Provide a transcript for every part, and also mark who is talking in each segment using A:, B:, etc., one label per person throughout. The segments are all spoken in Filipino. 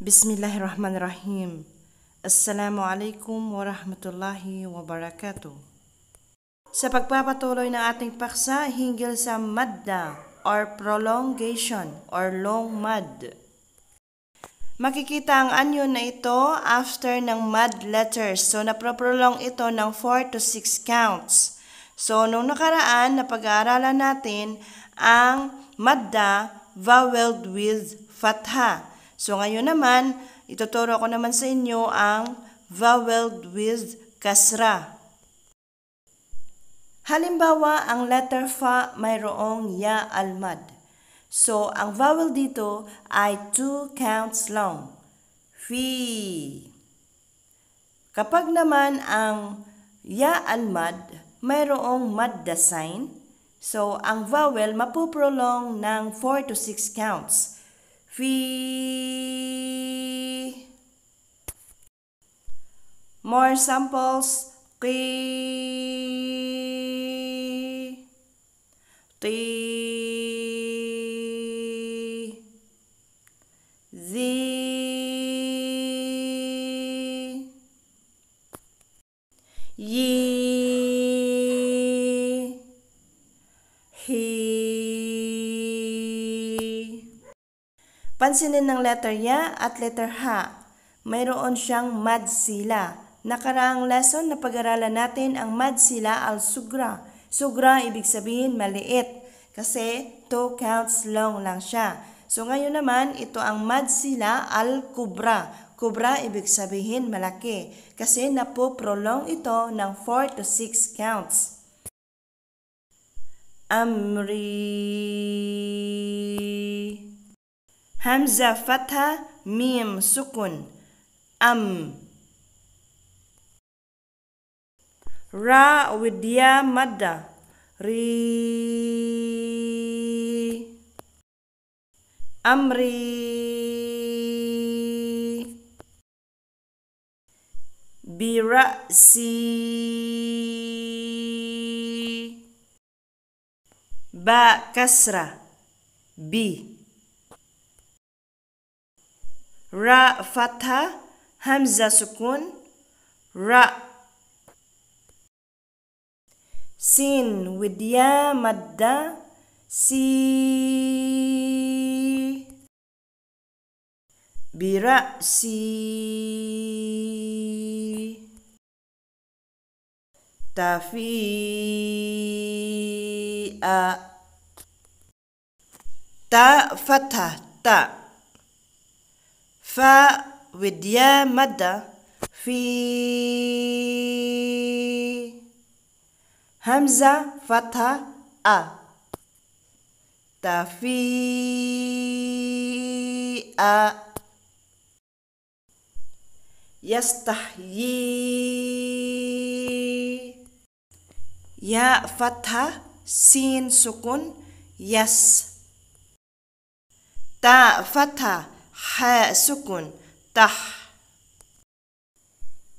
A: Bismillahirrahmanirrahim. Assalamualaikum warahmatullahi wabarakatuh. Sa pagpapatuloy ng ating paksa hinggil sa madda or prolongation or long mad. Makikita ang anyo na ito after ng mad letters. So, napro-prolong ito ng 4 to 6 counts. So, nung nakaraan, napag-aaralan natin ang madda voweled with fatha. So, ngayon naman, ituturo ko naman sa inyo ang voweled with kasra. Halimbawa, ang letter fa mayroong ya almad. So, ang vowel dito ay two counts long. Fi. Kapag naman ang ya almad mayroong madda sign. So, ang vowel mapuprolong ng 4 to 6 counts. Fi. More samples. Ki. Ti. Zi. Yi. Pansinin ng letter ya at letter ha. Mayroon siyang madsila. Nakaraang lesson na pag-aralan natin ang madsila al sugra. Sugra ibig sabihin maliit kasi two counts long lang siya. So ngayon naman ito ang madsila al kubra. Kubra ibig sabihin malaki kasi napoprolong ito ng 4 to 6 counts. Amri Hamzah fathah, mim sukun. Am. Ra widya madda. Ri. Amri. Birasi. Ba kasra. Bi ra fathah hamzah sukun ra sin widya madda si bira si a ta fathah ta فا وديا مدة في همزة فتحة أ أ يستحيي يا فتحة سين سكون يس تا فتحة حاء سكن تح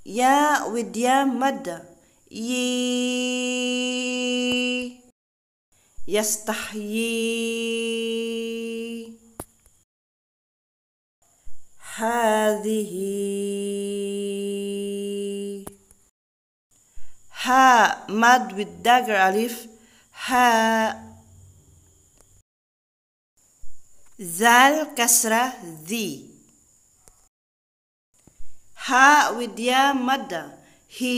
A: يا وديا مد ي يستحيي هذه ها مد بالدجر ألف ها Zal kasra zi. Ha widya madda Hi.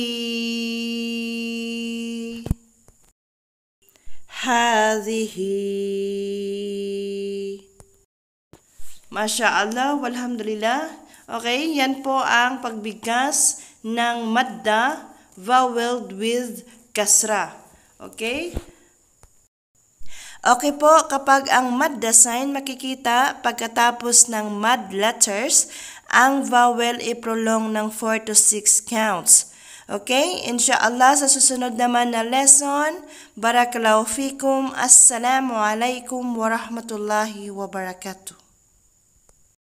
A: Hadihi. Masya Allah, walhamdulillah. Okay, yan po ang pagbigkas ng madda vowel with kasra. Okay? Okay po, kapag ang mad design makikita pagkatapos ng mad letters, ang vowel iprolong ng 4 to 6 counts. Okay? Insha'Allah, sa susunod naman na lesson, Barakallahu fikum, Assalamu alaikum warahmatullahi wabarakatuh.